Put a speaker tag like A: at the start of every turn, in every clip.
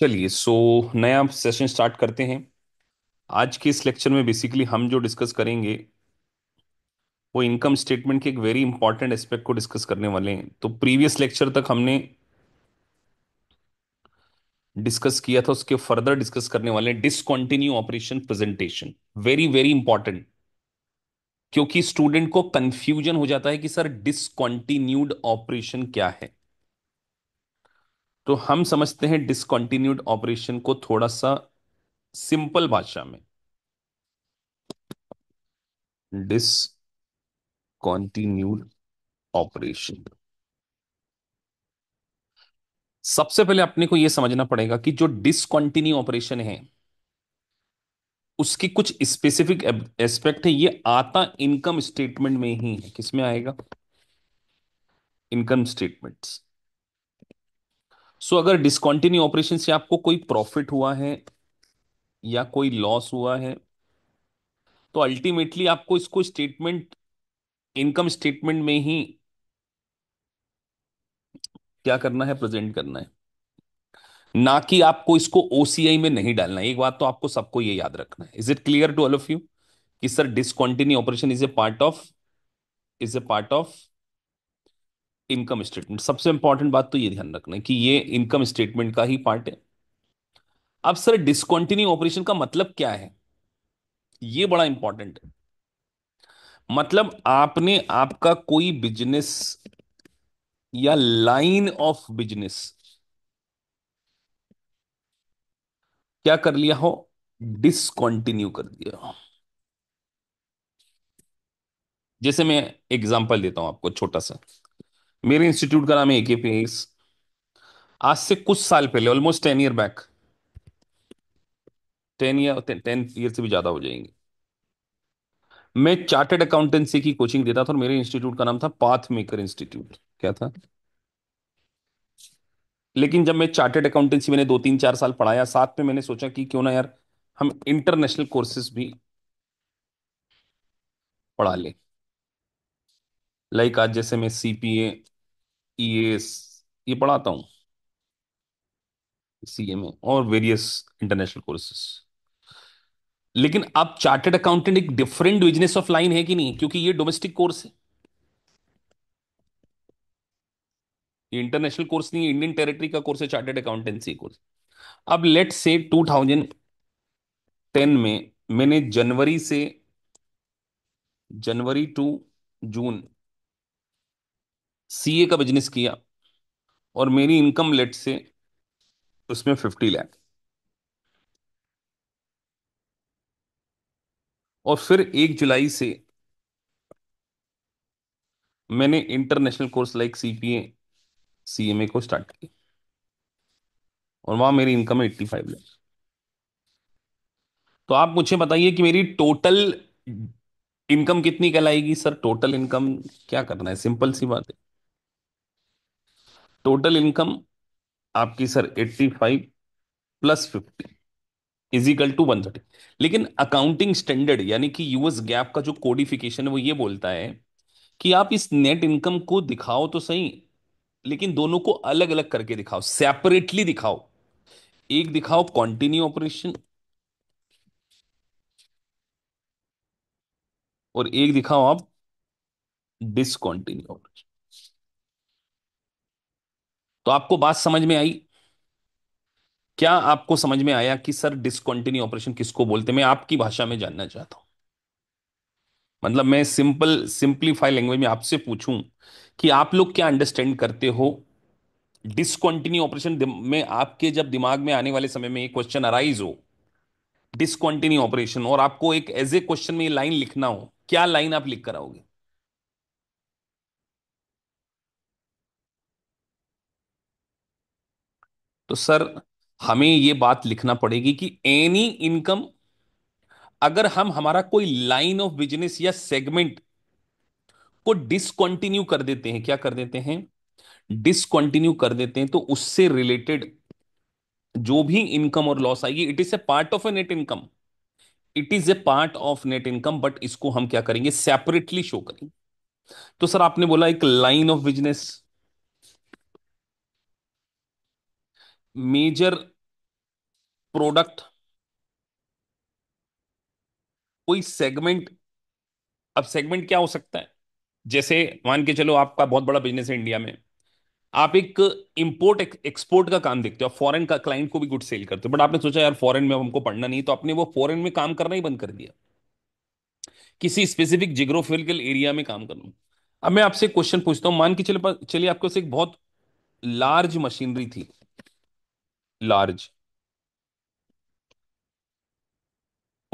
A: चलिए सो नया session start करते हैं आज के इस लेक्चर में बेसिकली हम जो डिस्कस करेंगे वो इनकम स्टेटमेंट के एक वेरी इंपॉर्टेंट एस्पेक्ट को डिस्कस करने वाले हैं तो प्रीवियस लेक्चर तक हमने डिस्कस किया था उसके फर्दर डिस्कस करने वाले हैं discontinue operation presentation very very important क्योंकि स्टूडेंट को कंफ्यूजन हो जाता है कि सर डिसकॉन्टिन्यूड ऑपरेशन क्या है तो हम समझते हैं डिसकॉन्टिन्यूड ऑपरेशन को थोड़ा सा सिंपल भाषा में डिसकॉन्टिन्यूड ऑपरेशन सबसे पहले अपने को यह समझना पड़ेगा कि जो डिसकॉन्टिन्यू ऑपरेशन है उसकी कुछ स्पेसिफिक एस्पेक्ट है ये आता इनकम स्टेटमेंट में ही है किसमें आएगा इनकम स्टेटमेंट्स सो अगर डिस्कॉन्टिन्यू ऑपरेशन से आपको कोई प्रॉफिट हुआ है या कोई लॉस हुआ है तो अल्टीमेटली आपको इसको स्टेटमेंट इनकम स्टेटमेंट में ही क्या करना है प्रेजेंट करना है ना कि आपको इसको ओसीआई में नहीं डालना है एक बात तो आपको सबको ये याद रखना है is it clear to all of you कि sir discontinue operation is a part of is a part of income statement सबसे इंपॉर्टेंट बात तो ये ध्यान रखना है कि ये इनकम स्टेटमेंट का ही पार्ट है अब सर डिस्कंटिन्यू ऑपरेशन का मतलब क्या है ये बड़ा इंपॉर्टेंट है मतलब आपने आपका कोई बिजनेस या लाइन ऑफ बिजनेस क्या कर लिया हो डिसकॉन्टिन्यू कर दिया हो जैसे मैं एग्जांपल देता हूं आपको छोटा सा मेरे इंस्टीट्यूट का नाम है एके पीएस आज से कुछ साल पहले almost ten year back ten year ten year से भी ज़्यादा हो जाएंगे मैं चार्टेड अकाउंटेंसी की कोचिंग देता था और मेरे इंस्टीट्यूट का नाम था पाथ मेकर इंस्टीट्यूट क्या था लेकिन जब मैं चार्टेड अकाउंटेंसी मैंने दो तीन चार साल पढ़ाया साथ में मैंने सोचा कि क्यों ना यार हम इंटरनेशनल कोर्सेज भी पढ़ा ले लाइक आज जैसे मैं सीपीए ये e ये पढ़ाता हूँ सीए में और वेरियस इंटरनेशनल कोर्सेस लेकिन अब चार्टेड अकाउंटेंट एक डिफरेंट बिजनेस ऑफ लाइन है कि नहीं क्योंकि ये डोमेस्टिक कोर्स है ये इंटरनेशनल कोर्स नहीं है इंडियन टेरिटरी का कोर्स है चार्टेड अकाउंटेंसी कोर्स अब लेट से 2010 में मैंने जनवरी से जनवरी टू जून सीए का बिजनेस किया और मेरी इनकम लेट से उसमें फिफ्टी लैख और फिर एक जुलाई से मैंने international course like CPA CMA को स्टार्ट किया और वहां मेरी इनकम है एट्टी फाइव लैख तो आप मुझे बताइए कि मेरी टोटल इनकम कितनी कहलाएगी सर टोटल इनकम क्या करना है सिंपल सी बात है टोटल इनकम आपकी sir 85 plus fifty is equal two one thirty लेकिन अकाउंटिंग स्टैंडर्ड यानी कि यूएस गैप का जो कोडिफिकेशन है वो ये बोलता है कि आप इस नेट इनकम को दिखाओ तो सही लेकिन दोनों को अलग अलग करके दिखाओ सेपरेटली दिखाओ एक दिखाओ कॉन्टिन्यू ऑपरेशन और एक दिखाओ आप डिसकॉन्टिन्यू ऑपरेशन तो आपको बात समझ में आई क्या आपको समझ में आया कि सर डिसकंटिन्यू ऑपरेशन किसको बोलते मैं आपकी भाषा में जानना चाहता हूं मतलब मैं सिंपल सिंप्लीफाई लैंग्वेज में आपसे पूछूं कि आप लोग क्या अंडरस्टैंड करते हो डिसकंटिन्यू ऑपरेशन में आपके जब दिमाग में आने वाले समय में ये क्वेश्चन अराइज हो डिसकंटिन्यू ऑपरेशन और आपको एक एज ए क्वेश्चन में ये लाइन लिखना हो क्या लाइन आप लिख कर आओगे तो सर हमें ये बात लिखना पड़ेगी कि एनी इनकम अगर हम हमारा कोई लाइन ऑफ बिजनेस या सेगमेंट को डिसकंटिन्यू कर देते हैं क्या कर देते हैं डिसकंटिन्यू कर देते हैं तो उससे रिलेटेड जो भी इनकम और लॉस आएगी it is a part of a net income it is a part of net income but इसको हम क्या करेंगे सेपरेटली शो करेंगे तो सर आपने बोला एक line of business major product कोई सेगमेंट अब सेगमेंट क्या हो सकता है जैसे मान के चलो आपका बहुत बड़ा बिजनेस है इंडिया में आप एक इंपोर्ट एक्सपोर्ट का काम देखते हो फॉरेन का क्लाइंट को भी गुड सेल करते हो बट आपने सोचा यार फॉरेन में हमको पढ़ना नहीं तो आपने वो फॉरेन में काम करना ही बंद कर दिया किसी स्पेसिफिक जिग्रोफिकल एरिया में काम करना अब मैं आपसे क्वेश्चन पूछता हूँ मान के चलो चलिए आपके पास एक बहुत लार्ज मशीनरी थी लार्ज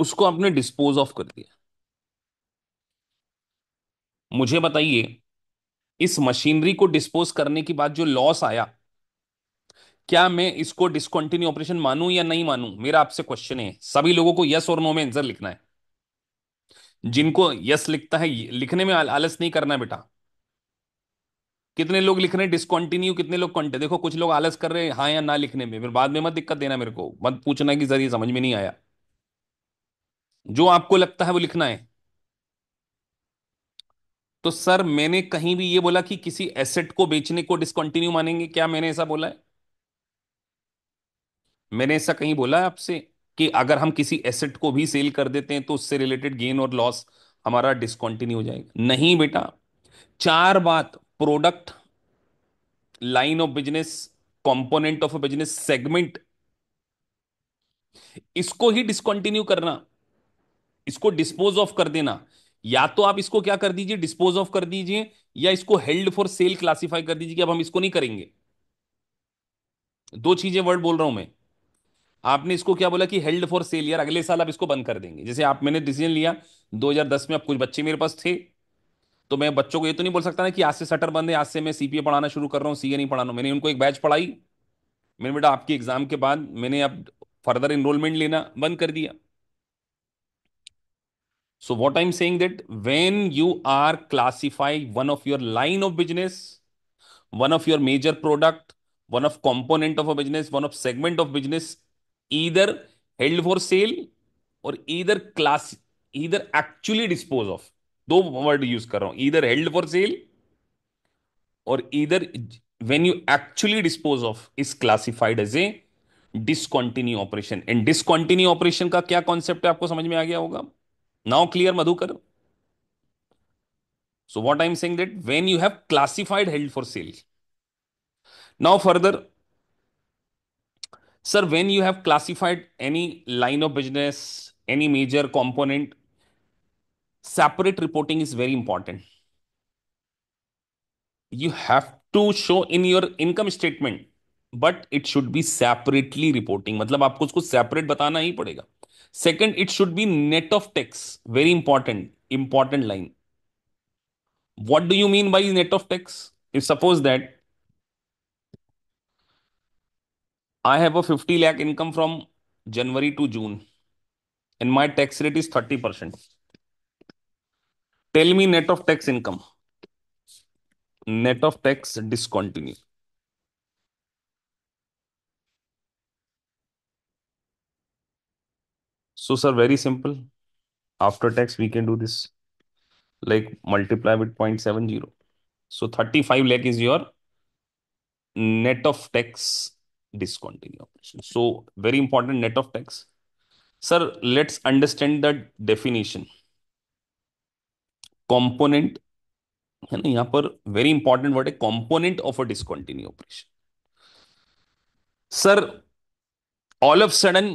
A: उसको आपने डिस्पोज ऑफ कर दिया मुझे बताइए इस मशीनरी को डिस्पोज करने के बाद जो लॉस आया क्या मैं इसको डिस्कंटिन्यू ऑपरेशन मानूं या नहीं मानूं मेरा आपसे क्वेश्चन है सभी लोगों को यस और नो में आंसर लिखना है जिनको यस लिखता है लिखने में आलस नहीं करना बेटा कितने लोग लिख रहे हैं डिसकॉन्टिन्यू कितने लोग कंटे देखो कुछ लोग आलस कर रहे हैं हाँ या ना लिखने में फिर बाद में मत दिक्कत देना मेरे को मत पूछना कि जरिए समझ में नहीं आया जो आपको लगता है वो लिखना है तो सर मैंने कहीं भी ये बोला कि किसी एसेट को बेचने को डिसकंटिन्यू मानेंगे क्या मैंने ऐसा बोला है मैंने ऐसा कहीं बोला है आपसे कि अगर हम किसी एसेट को भी सेल कर देते हैं तो उससे रिलेटेड गेन और लॉस हमारा डिसकंटिन्यू हो जाएगा नहीं बेटा चार बात product line of business component of business segment इसको ही डिसकंटिन्यू करना इसको डिस्पोज ऑफ कर देना या तो आप इसको क्या कर दीजिए डिस्पोज ऑफ कर दीजिए या इसको हेल्ड फॉर सेल क्लासिफाई कर दीजिए कि अब हम इसको नहीं करेंगे दो चीजें वर्ड बोल रहा हूं मैं आपने इसको क्या बोला कि हेल्ड फॉर सेल यार अगले साल आप इसको बंद कर देंगे जैसे आप मैंने डिसीजन लिया 2010 में अब कुछ बच्चे मेरे पास थे तो मैं बच्चों को ये तो नहीं बोल सकता ना कि आज से सटर बंद है आज से मैं सीपीए पढ़ाना शुरू कर रहा हूँ सीए नहीं पढ़ाना मैंने उनको एक बैच पढ़ाई मैंने बेटा आपके एग्जाम के बाद मैंने अब फर्दर इनरोलमेंट लेना बंद कर दिया so what I am saying that when you are classify one of your line of business one of your major product one of component of a business one of segment of business either held for sale और either class either actually dispose of दो word use कर रहा हूं इधर held for sale और इधर when you actually dispose of is classified as a discontinue operation and discontinue operation का क्या कॉन्सेप्ट है आपको समझ में आ गया होगा now clear Madhukar so what I am saying that when you have classified held for sale now further sir when you have classified any line of business any major component separate reporting is very important. You have to show in your income statement, but it should be separately reporting. मतलब आपको उसको separate बताना ही पड़ेगा second it should be net of tax very important, important line what do you mean by net of tax if Suppose that I have a 50 lakh income from January to June and my tax rate is 30%. Tell me net of tax income. Net of tax discontinue. So, sir, very simple. After tax, we can do this. Like multiply with 0.70. So, 35 lakh is your net of tax discontinue operation. So, very important net of tax. Sir, let's understand the definition. Component है ना यहां पर very important word है component of a discontinue operation sir all of sudden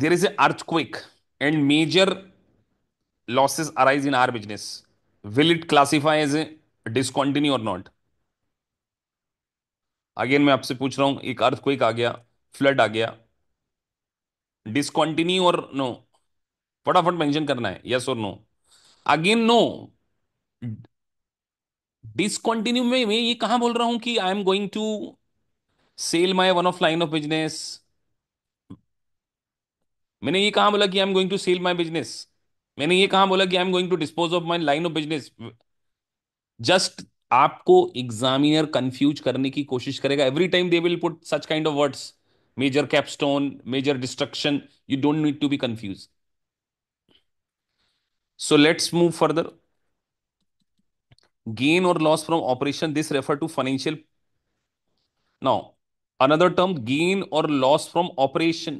A: there is a earthquake and major losses arise in our business will it classify as a discontinue और not again मैं आपसे पूछ रहा हूं एक earthquake आ गया flood आ गया डिसकॉन्टिन्यू और नो फटाफट मेंशन करना है यस और नो अगेन नो डिसकॉन्टिन्यू में मैं ये कहां बोल रहा हूं कि I am going to sell my one of line of business मैंने ये कहा बोला कि I am going to sell my business मैंने ये कहा बोला कि I am going to dispose of my line of business just आपको एग्जामिनर कंफ्यूज करने की कोशिश करेगा every time they will put such kind of words major capstone major destruction you don't need to be confuse so let's move further gain or loss from operation this refer to financial now another term gain or loss from operation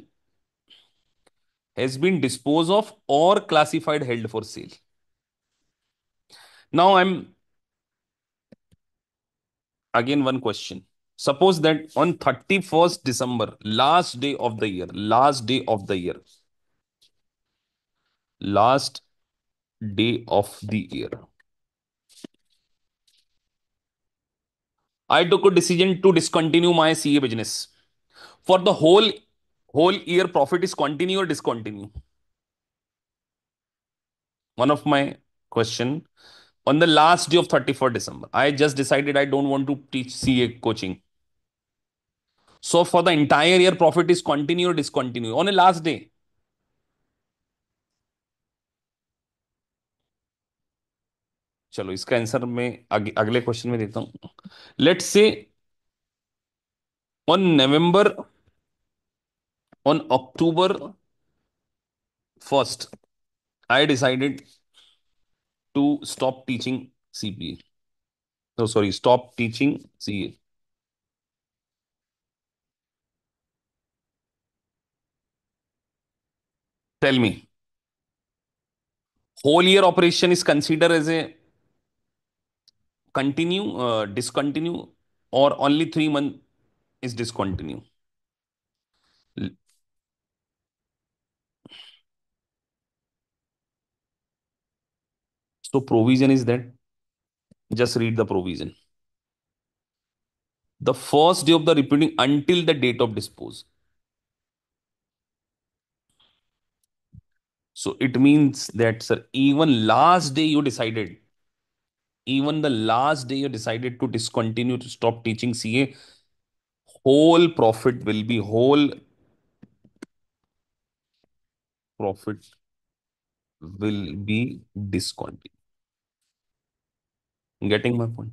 A: has been disposed of or classified held for sale now i'm again one question suppose that on 31st december last day of the year last day of the year last day of the year I took a decision to discontinue my CA business. For the whole whole year, profit is continue or discontinue? One of my question. On the last day of 31st December, I just decided I don't want to teach CA coaching. So for the entire year, profit is continue or discontinue on the last day. चलो इसका answer मैं अग, अगले question में देता हूं let say on November on October first I decided to stop teaching CPA sorry stop teaching CA tell me whole year operation is consider as a continue, uh, discontinue, or only three month is discontinue? So provision is that. Just read the provision. The first day of the repeating until the date of dispose. So it means that, sir, even last day you decided even the last day you decided to discontinue to stop teaching CA, whole profit will be whole profit will be discontinued. Getting my point?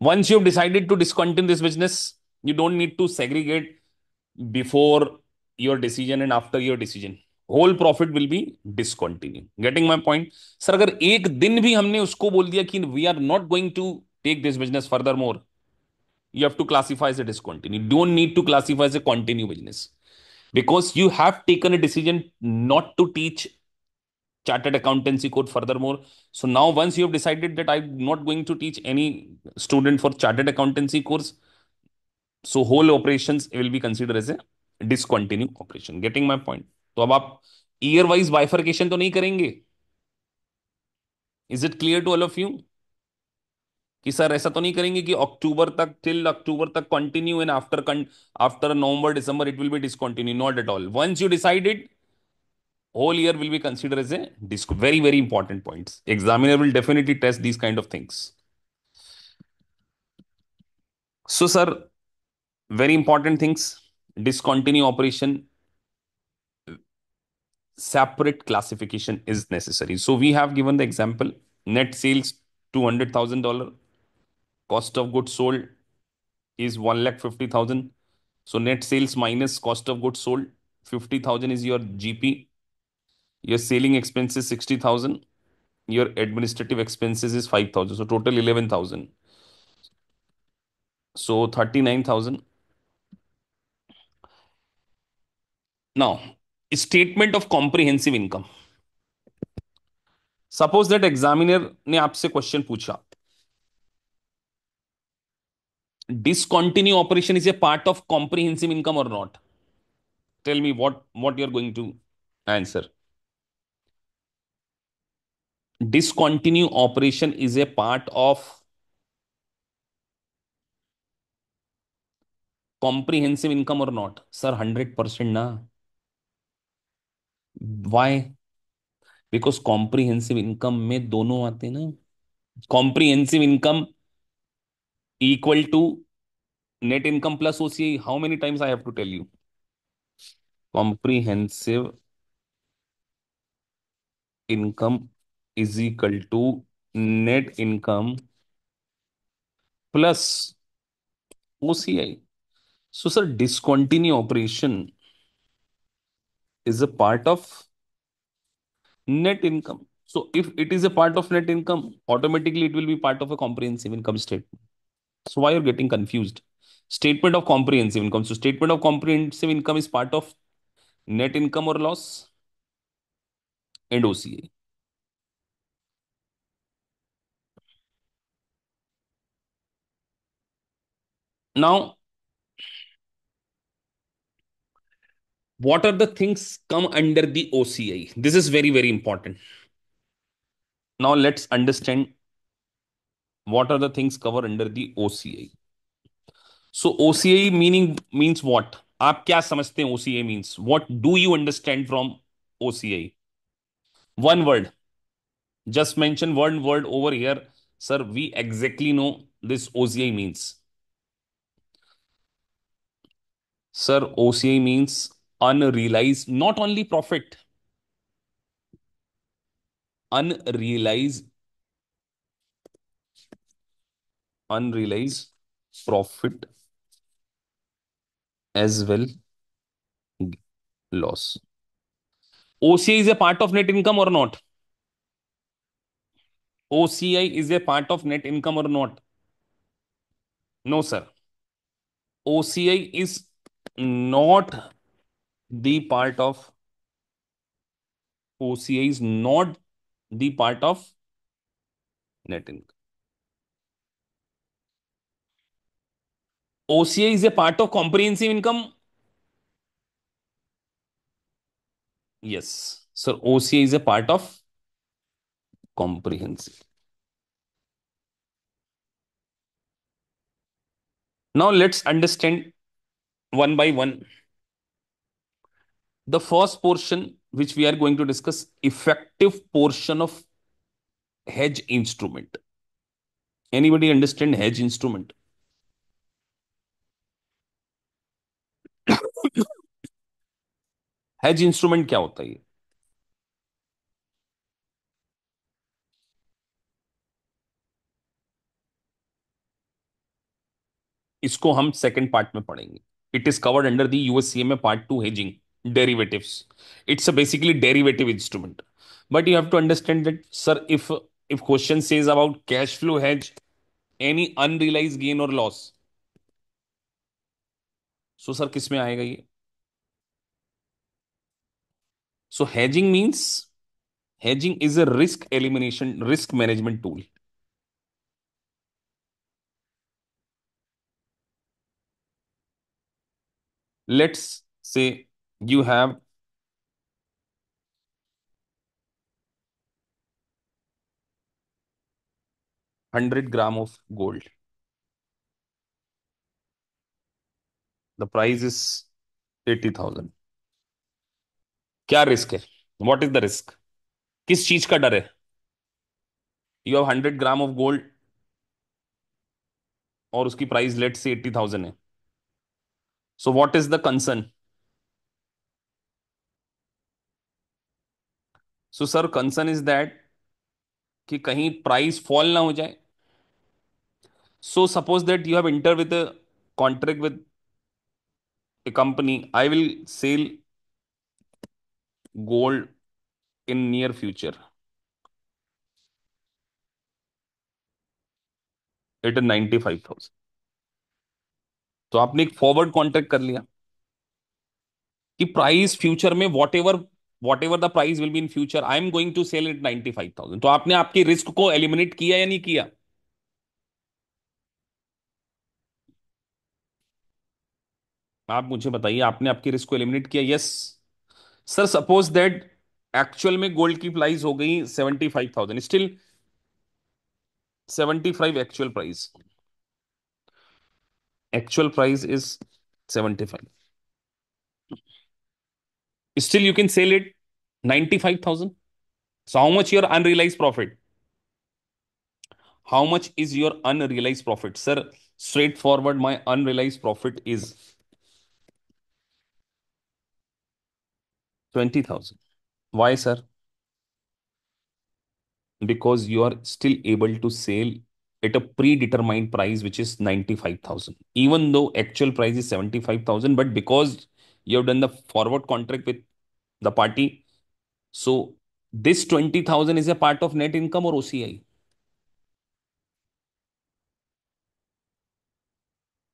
A: Once you've decided to discontinue this business, you don't need to segregate before your decision and after your decision. Whole profit will be discontinue getting my point sir अगर एक दिन भी हमने उसको बोल दिया कि we are not going to take this business further more you have to classify as a discontinue don't need to classify as a continue business because you have taken a decision not to teach chartered accountancy course furthermore so now once you have decided that i'm not going to teach any student for chartered accountancy course so whole operations will be considered as a discontinued operation getting my point तो अब आप year wise bifurcation तो नहीं करेंगे is it clear to all of you कि sir ऐसा तो नहीं करेंगे कि अक्टूबर तक टिल अक्टूबर तक continue and after after November December it will be discontinue not at all once you decided whole year will be consider as a disc very very important point examiner will definitely test this kind of things so sir very important things discontinue operation separate classification is necessary. So we have given the example net sales $200,000, cost of goods sold is 1,50,000. So net sales minus cost of goods sold, 50,000 is your GP. Your selling expenses 60,000. Your administrative expenses is 5,000. So total 11,000. So 39,000. Now, statement of comprehensive income suppose that examiner ने आपसे question पूछा discontinue operation is a part of comprehensive income और not tell me what what you are going to answer discontinue operation is a part of comprehensive income और not sir hundred percent ना why because comprehensive income में दोनों आते हैं ना comprehensive income equal to net income plus OCI how many times I have to tell you comprehensive income is equal to net income plus OCI so sir discontinue operation is a part of net income. So if it is a part of net income, automatically it will be part of a comprehensive income statement. So why you're getting confused? Statement of comprehensive income. So statement of comprehensive income is part of net income or loss and OCA. Now, what are the things come under the OCI? This is very, very important. Now let's understand what are the things covered under the OCI. So OCI meaning means what? आप क्या OCA OCI means? What do you understand from OCI? One word. Just mention one word over here. Sir, we exactly know this OCI means. Sir, OCI means unrealized not only profit unrealized unrealized profit as well loss OCI is a part of net income or not OCI is a part of net income or not no sir OCI is not the part of OCI is not the part of net income. OCI is a part of comprehensive income. Yes. So OCI is a part of comprehensive. Now let's understand one by one. the first portion which we are going to discuss effective portion of hedge instrument anybody understand hedge instrument hedge instrument क्या होता है इसको हम second part में पढ़ेंगे it is covered under the USCA में part two hedging derivatives. It's a basically derivative instrument. But you have to understand that, sir, if if question says about cash flow hedge, any unrealized gain or loss. So sir, किस में आएगा So hedging means hedging is a risk elimination, risk management tool. Let's say You have hundred gram of gold. The price is eighty thousand क्या risk है what is the risk किस चीज का डर है you have hundred gram of gold और उसकी price let say eighty thousand है so what is the concern so sir concern is that कि कहीं प्राइस फॉल ना हो जाए so suppose that you have enter with contract with a company I will sell gold in near future at ninety five thousand तो आपने एक forward contract कर लिया कि प्राइस फ्यूचर में whatever whatever the price will be in future I am going to sell it ninety five thousand तो आपने आपकी रिस्क को एलिमिनेट किया या नहीं किया आप मुझे बताइए आपने आपकी रिस्क को एलिमिनेट किया yes sir suppose that actual में गोल्ड की प्राइस हो गई seventy five thousand still seventy five actual price actual price is seventy five still you can sell it 95,000. So how much your unrealized profit? How much is your unrealized profit? Sir, straightforward, my unrealized profit is 20,000. Why, sir? Because you are still able to sell at a predetermined price, which is 95,000. Even though actual price is 75,000, but because you have done the forward contract with the party. So this 20,000 is a part of net income or OCI?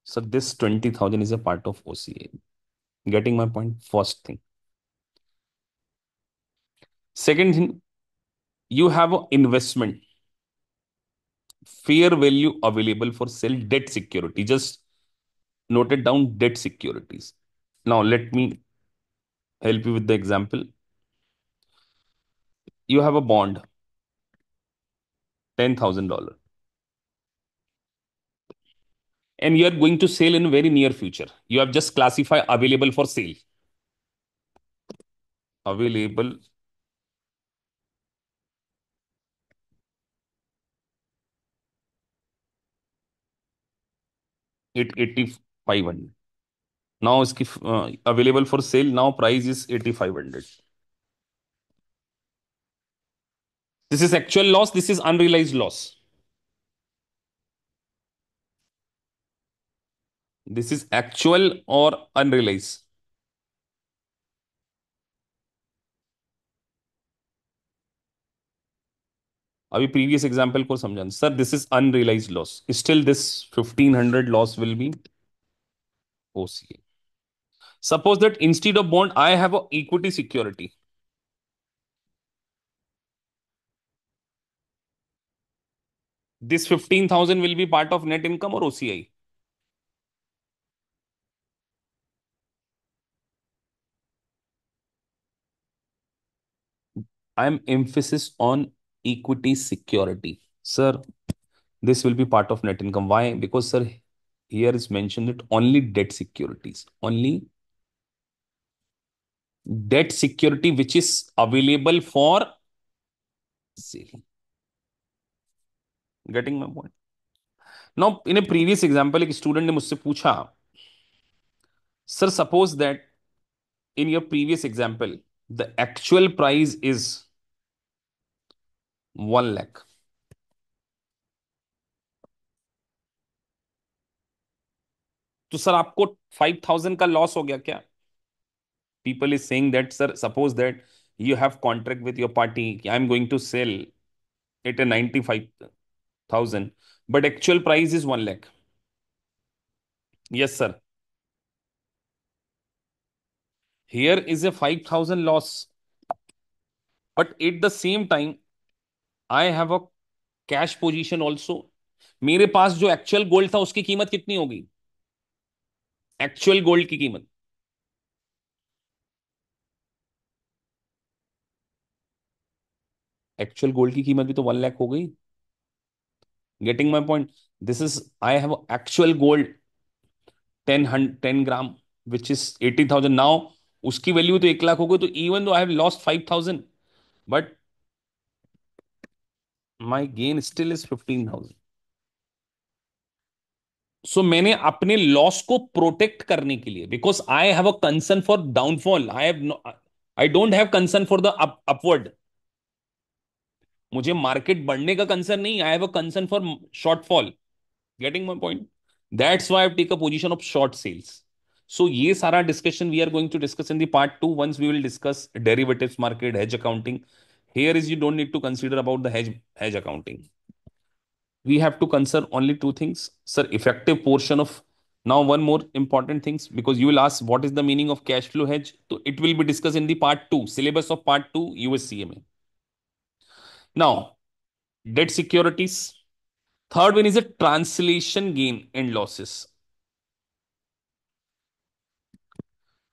A: So this 20,000 is a part of OCI. Getting my point? First thing. Second thing, you have an investment. Fair value available for sale debt security. Just noted down debt securities. Now let me help you with the example. You have a bond, $10,000. And you are going to sell in very near future. You have just classified available for sale. Available it 8500 now इसकी available for sale now price is eighty five hundred this is actual loss this is unrealise loss this is actual और unrealize अभी previous example को समझा sir this is unrealise loss still this fifteen hundred loss will be OCA Suppose that instead of bond, I have a equity security. This 15,000 will be part of net income or OCI. I'm emphasis on equity security. Sir, this will be part of net income. Why? Because, sir, here is mentioned that only debt securities, only debt security which is available for selling getting my point no in a previous example एक student ने मुझसे पूछा sir suppose that in your previous example the actual price is one lakh तो sir आपको five thousand का loss हो गया क्या people is saying that sir suppose that you have contract with your party i am going to sell at a 95000 but actual price is 1 lakh yes sir here is a 5000 loss but at the same time i have a cash position also मेरे पास जो actual gold था उसकी कीमत कितनी होगी actual gold की कीमत actual gold की कीमत भी तो वन लैख हो गई getting my point this is I have actual gold ten hundred ten gram which is eighteen thousand now उसकी वैल्यू तो एक लाख हो गई तो even though I have lost five thousand but my gain still is fifteen thousand so मैंने अपने लॉस को प्रोटेक्ट करने के लिए because I have a concern for downfall I have I don't have concern for the upward मुझे market बढ़ने का कंसर्न नहीं I have concern for shortfall getting my point that's why take a position of short sales so ये सारा discussion we are going to discuss in the part two once we will discuss derivative market hedge accounting here is you don't need to consider about the hedge hedge accounting we have to concern only two things sir effective portion of now one more important things because you will ask what is the meaning of cash flow hedge तो it will be discuss in the part two syllabus of part two USCA में Now, debt securities. Third one is a translation gain and losses.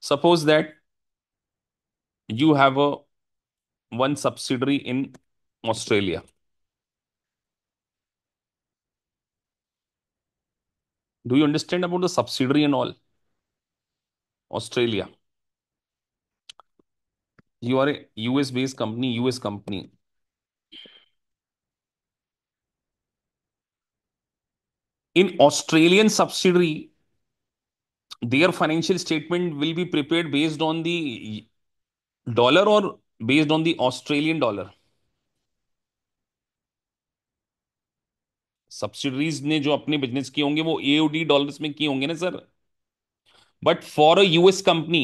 A: Suppose that you have a one subsidiary in Australia. Do you understand about the subsidiary and all? Australia. You are a US based company, US company. in Australian subsidiary, their financial statement will be prepared based on the dollar or based on the Australian dollar. Subsidiaries ने जो अपने business किए होंगे वो AOD dollars में किए होंगे ना sir but for a US company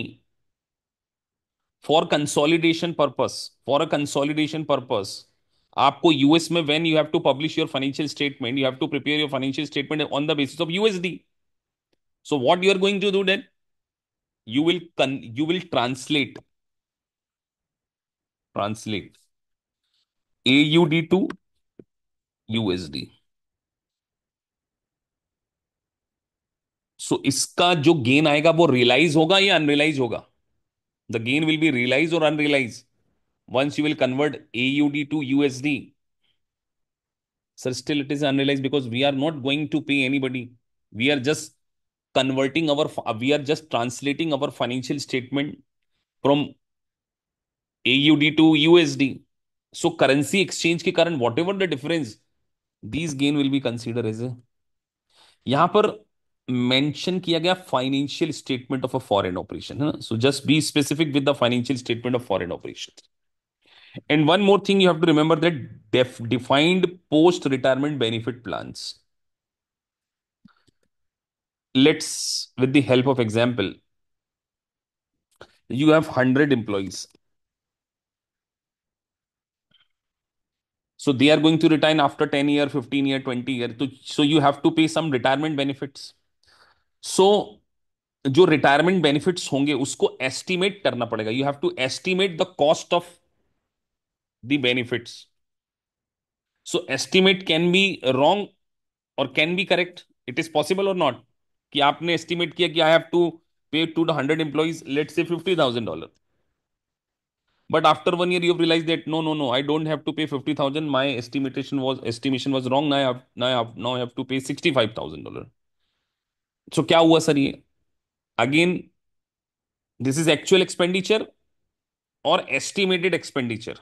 A: for consolidation purpose for a consolidation purpose आपको यूएस में when you have to publish your financial statement you have to prepare your financial statement on the basis of USD so what you are going to do then you will con- translate translate translate translate AUD to USD so so, इसका जो gain आएगा वो realise होगा या unrealise होगा the gain will be realise और unrealise once you will convert AUD to USD, sir, still it is unrealized because we are not going to pay anybody. We are just converting our, we are just translating our financial statement from AUD to USD. So currency exchange के कारण whatever the difference these gain will be consider as a यहां पर mention किया गया financial statement of a foreign operation है ना so just be specific with the financial statement of foreign operation And one more thing you have to remember that def defined post-retirement benefit plans. Let's, with the help of example, you have 100 employees. So they are going to retire after 10 year, 15 year, 20 year. So you have to pay some retirement benefits. So जो retirement benefits होंगे उसको estimate करना पड़ेगा you have to estimate the cost of the benefits. So estimate can be wrong or can be correct. It is possible or not. कि आपने estimate किया कि I have to pay to the hundred employees, let's say fifty thousand dollar. But after one year, you've realized that no, no, no, I don't have to pay fifty thousand. My estimation was estimation was wrong. Now I have now I have now I have to pay sixty five thousand dollar. So क्या हुआ sir ये? Again, this is actual expenditure or estimated expenditure.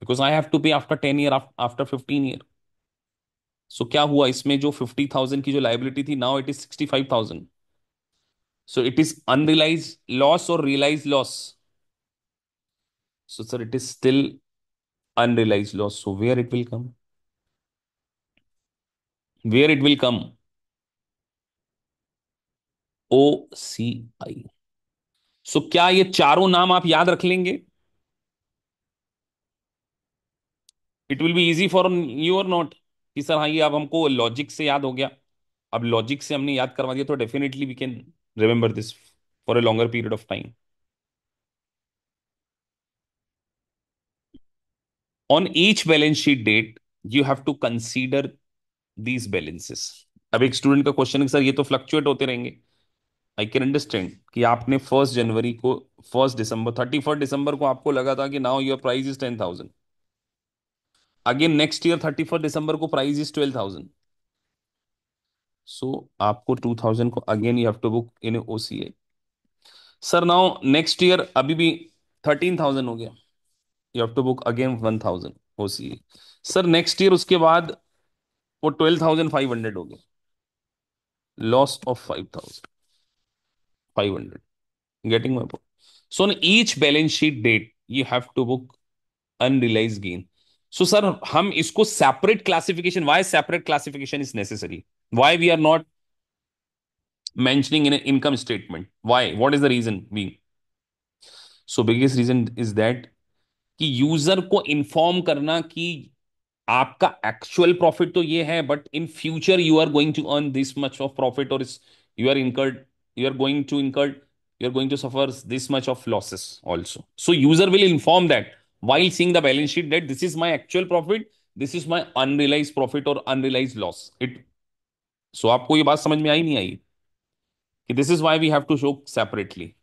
A: Because I have to pay after ten year after fifteen year so क्या हुआ इसमें जो fifty thousand की जो liability थी now it is sixty five thousand so it is unrealise loss और realise loss so sir it is still unrealise loss so where it will come where it will come O C I so क्या ये चारों नाम आप याद रख लेंगे it will be easy for you और नॉट कि सर हाँ ये अब हमको लॉजिक से याद हो गया अब लॉजिक से हमने याद करवा दिया तो definitely we can remember this for a longer period of time on each balance sheet date you have to consider these balances अब एक स्टूडेंट का क्वेश्चन है सर ये तो फ्लक्चुएट होते रहेंगे आई कैन अंडरस्टैंड कि आपने फर्स्ट जनवरी को फर्स्ट दिसंबर थर्टी फर्स्ट दिसंबर को आपको लगा था कि now your price is ten thousand again next year thirty first दिसंबर को price is twelve thousand so आपको टू थाउजेंड को again you have to book in a sir now next year अभी भी थर्टीन थाउजेंड हो गया you have to book again one thousand a sir next year उसके बाद वो twelve thousand five hundred हो गया loss of five thousand five hundred getting my point so on each balance sheet date you have to book unrealise gain so so, sir हम इसको separate classification why separate classification is necessary why we are not mentioning in income statement why what is the reason be so biggest reason is that कि user को inform करना कि आपका actual profit तो ये है but in future you are going to earn this much of profit और you are incurred you are going to incurred you are going to suffer this much of losses also so user will inform that while seeing the balance sheet that this is my actual profit, this is my unrealized profit or unrealized loss. It so up koi This is why we have to show separately.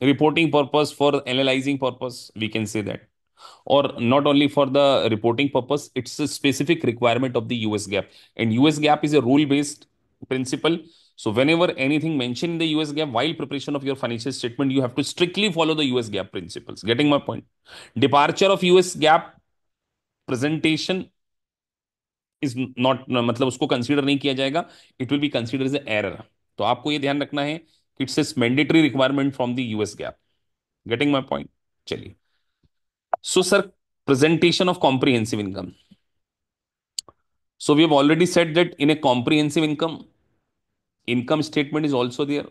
A: Reporting purpose for analyzing purpose, we can say that. Or not only for the reporting purpose, it's a specific requirement of the US gap. And US gap is a rule-based principle. So whenever anything mentioned in the US GAAP, while preparation of your financial statement, you have to strictly follow the US GAAP principles. Getting my point? Departure of US GAAP presentation is not मतलब उसको consider नहीं किया जाएगा It will be considered as an error. तो आपको ये ध्यान रखना है कि it's is mandatory requirement from the US GAAP getting my point चलिए so sir presentation of comprehensive income so we have already set that in a comprehensive income income statement is also there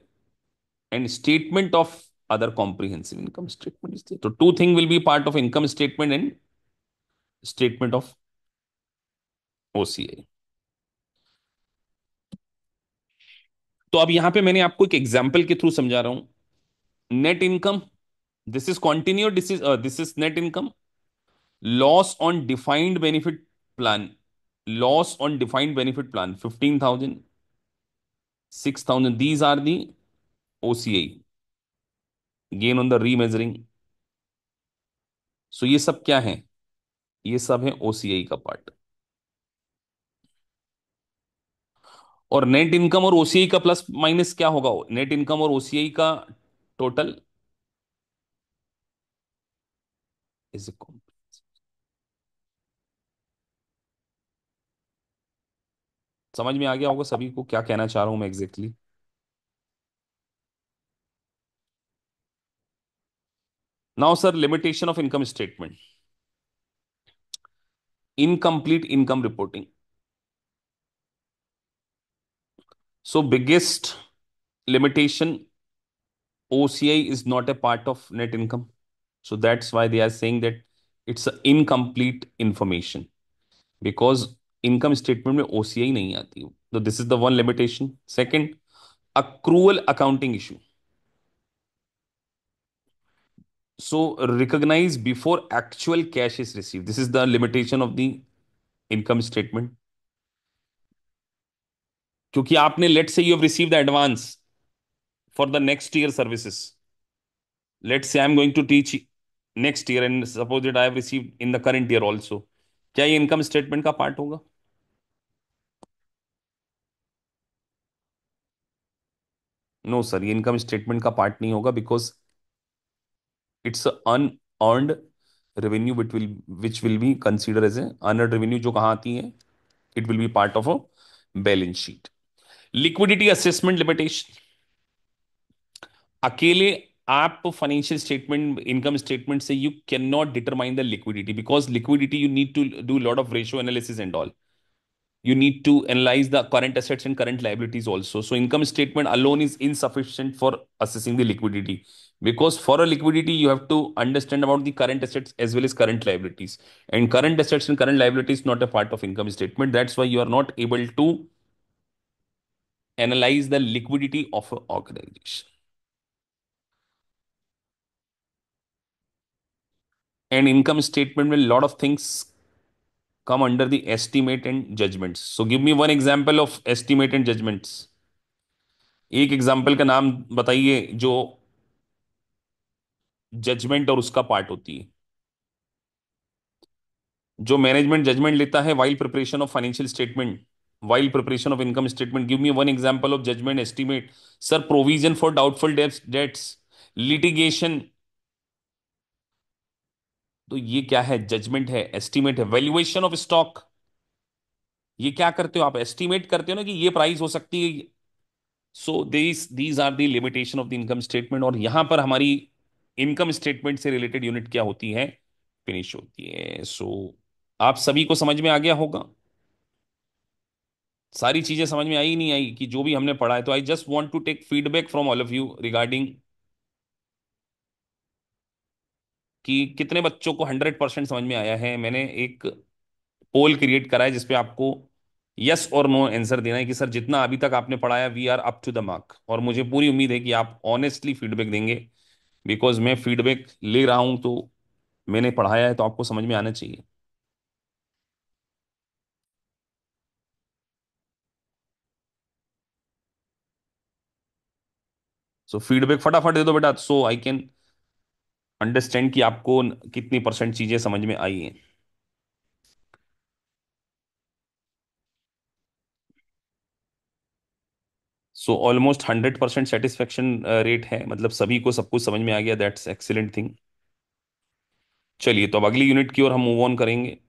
A: and statement of other comprehensive income statement is there. So two thing will be part of income statement and statement of OCI. तो अब यहां पे मैंने आपको एक example के through समझा रहा हूं net income this is continue this is this is net income loss on defined benefit plan loss on defined benefit plan fifteen thousand 6,000. These are the OCI. Gain on the remeasuring. So so, ये सब क्या है ये सब है आई का part और net income और ओसीआई का प्लस माइनस क्या होगा नेट इनकम और ओसीआई का टोटल इज समझ में आ गया होगा सभी को क्या कहना चाह रहा हूं मैं exactly now sir limitation of income statement incomplete income reporting so biggest limitation OCI is not a part of net income so that's why they are saying it's a incomplete information because income statement में OCI नहीं आती तो this is the one limitation second accrual accounting issue so recognise before actual cash is receive this is the limitation of the income statement क्योंकि आपने late से you have receive the advance for the next year services let say I am going to teach next year and suppose it I have received in the current year also क्या ये income statement का part होगा no sir ये income statement का part नहीं होगा because it's unearned revenue wit will which will be consider as a unearned revenue जो कहां आती है it will be part of a balance sheet liquidity assessment limitation अकेले App financial statement income statement say you cannot determine the liquidity because liquidity you need to do a lot of ratio analysis and all you need to analyze the current assets and current liabilities also. So income statement alone is insufficient for assessing the liquidity because for a liquidity, you have to understand about the current assets as well as current liabilities and current assets and current liabilities not a part of income statement. That's why you are not able to analyze the liquidity of an organization. And income statement में lot of things come under the estimate and judgements so give me one example of estimate and judgements एक example का नाम बताइए जो judgement और उसका part होती है जो मैनेजमेंट जजमेंट लेता है while preparation of financial statement while preparation of income statement give me one example of judgement estimate sir provision for doubtful debts litigation तो ये क्या है जजमेंट है एस्टीमेट है वैल्यूएशन ऑफ स्टॉक ये क्या करते हो आप एस्टीमेट करते हो ना कि ये प्राइस हो सकती है so this these are the limitation of the income statement और यहां पर हमारी इनकम स्टेटमेंट से रिलेटेड यूनिट क्या होती है फिनिश होती है सो so, आप सभी को समझ में आ गया होगा सारी चीजें समझ में आई नहीं आई कि जो भी हमने पढ़ा है तो I just want to take feedback from all of you regarding कि कितने बच्चों को हंड्रेड परसेंट समझ में आया है मैंने एक पोल क्रिएट करा है जिसपे आपको यस और नो आंसर देना है कि सर जितना अभी तक आपने पढ़ाया we are up to the mark और मुझे पूरी उम्मीद है कि आप ऑनेस्टली फीडबैक देंगे बिकॉज मैं फीडबैक ले रहा हूं तो मैंने पढ़ाया है तो आपको समझ में आना चाहिए सो फीडबैक फटाफट दे दो बेटा सो आई कैन अंडरस्टैंड कि आपको कितनी परसेंट चीज़ें समझ में आई हैं so almost hundred percent satisfaction rate है मतलब सभी को सब कुछ समझ में आ गया दैट्स एक्सीलेंट थिंग चलिए तो अब अगली यूनिट की ओर हम मूव ऑन करेंगे